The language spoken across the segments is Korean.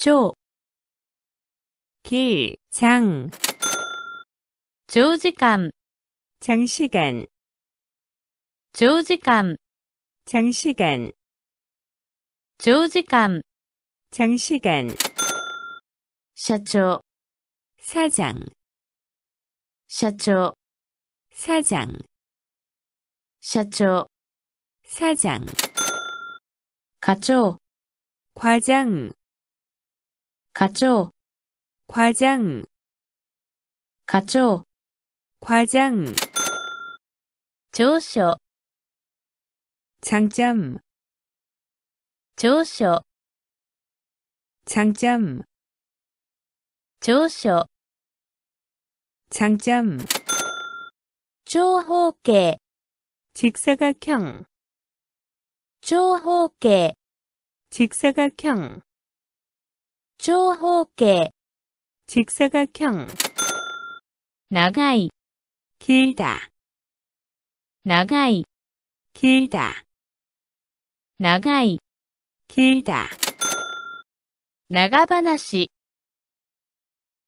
조 길, 장 조지감 장시간 조지감 장시간 조지감 장시간 샤초 사장 샤초 사장 샤초 사장 가초 과장 가초 과장 가초 과장 조쇼 장점 조쇼 장점 조쇼 장점 조호계 직사각형 조호계 직사각형 長方形직사각형 나가이 길다 나가이 길다 나가이 길다 나가바나시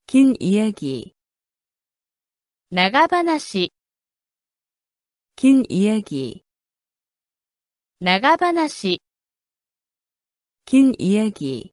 긴 이야기 나가바나시 긴 이야기 나가바나시 긴 이야기